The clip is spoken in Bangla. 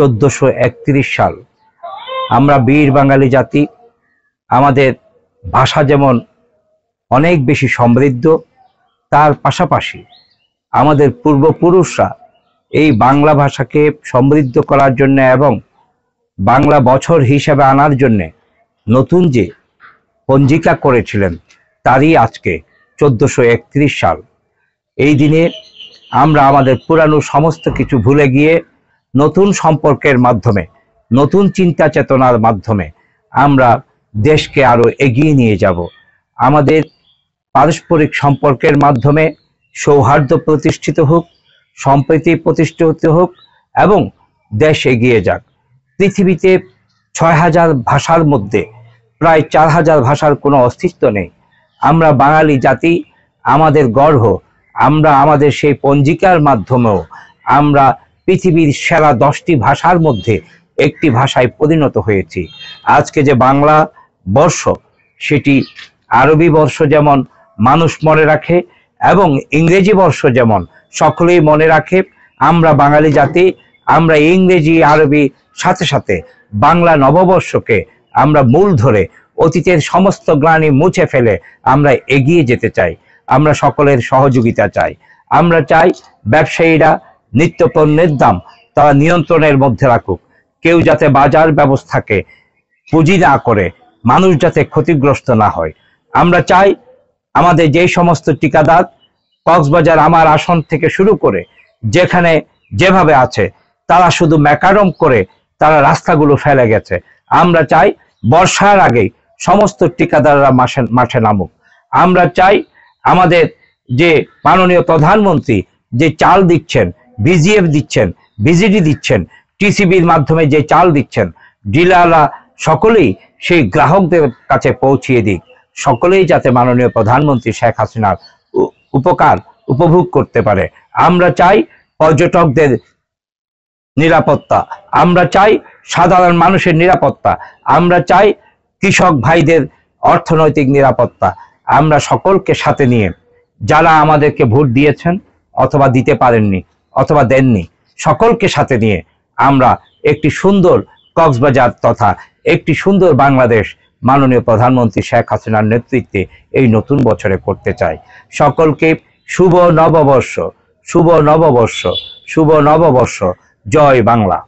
চোদ্দশো সাল আমরা বীর বাঙালি জাতি আমাদের ভাষা যেমন অনেক বেশি সমৃদ্ধ তার পাশাপাশি আমাদের পূর্বপুরুষরা এই বাংলা ভাষাকে সমৃদ্ধ করার জন্য এবং বাংলা বছর হিসাবে আনার জন্যে নতুন যে পঞ্জিকা করেছিলেন তারই আজকে চোদ্দশো সাল এই দিনে আমরা আমাদের পুরানো সমস্ত কিছু ভুলে গিয়ে নতুন সম্পর্কের মাধ্যমে নতুন চিন্তা চেতনার মাধ্যমে আমরা দেশকে আরও এগিয়ে নিয়ে যাব আমাদের পারস্পরিক সম্পর্কের মাধ্যমে সৌহার্দ্য প্রতিষ্ঠিত হোক সম্প্রীতি প্রতিষ্ঠিত হোক এবং দেশ এগিয়ে যাক পৃথিবীতে ছয় হাজার ভাষার মধ্যে প্রায় চার হাজার ভাষার কোনো অস্তিত্ব নেই আমরা বাঙালি জাতি আমাদের গর্ব আমরা আমাদের সেই পঞ্জিকার মাধ্যমেও আমরা পৃথিবীর সেরা দশটি ভাষার মধ্যে একটি ভাষায় পরিণত হয়েছি আজকে যে বাংলা বর্ষ সেটি আরবি বর্ষ যেমন মানুষ মনে রাখে এবং ইংরেজি বর্ষ যেমন সকলেই মনে রাখে আমরা বাঙালি জাতি আমরা ইংরেজি আরবি সাথে সাথে বাংলা নববর্ষকে আমরা মূল ধরে অতীতের সমস্ত গ্লানি মুছে ফেলে আমরা এগিয়ে যেতে চাই আমরা সকলের সহযোগিতা চাই আমরা চাই ব্যবসায়ীরা নিত্য পণ্যের দাম তারা নিয়ন্ত্রণের মধ্যে রাখুক কেউ যাতে বাজার ব্যবস্থাকে পুঁজি না করে মানুষ যাতে ক্ষতিগ্রস্ত না হয় আমরা চাই আমাদের যে সমস্ত টিকাদার কক্সবাজার আমার আসন থেকে শুরু করে যেখানে যেভাবে আছে তারা শুধু ম্যাকারম করে তারা রাস্তাগুলো ফেলে গেছে আমরা চাই বর্ষার আগেই সমস্ত টিকাদাররা মাসে মাঠে নামুক আমরা চাই আমাদের যে মাননীয় প্রধানমন্ত্রী যে চাল দিচ্ছেন বিজিএফ দিচ্ছেন বিজিডি দিচ্ছেন টিসিবির মাধ্যমে যে চাল দিচ্ছেন ডিলাররা সকলেই সেই গ্রাহকদের কাছে পৌঁছিয়ে দিক সকলেই যাতে মাননীয় প্রধানমন্ত্রী শেখ হাসিনার উপকার উপভোগ করতে পারে আমরা চাই পর্যটকদের নিরাপত্তা আমরা চাই সাধারণ মানুষের নিরাপত্তা আমরা চাই কৃষক ভাইদের অর্থনৈতিক নিরাপত্তা আমরা সকলকে সাথে নিয়ে যারা আমাদেরকে ভোট দিয়েছেন অথবা দিতে পারেননি অথবা দেননি সকলকে সাথে নিয়ে আমরা একটি সুন্দর কক্সবাজার তথা একটি সুন্দর বাংলাদেশ মাননীয় প্রধানমন্ত্রী শেখ হাসিনার নেতৃত্বে এই নতুন বছরে করতে চাই সকলকে শুভ নববর্ষ শুভ নববর্ষ শুভ নববর্ষ জয় বাংলা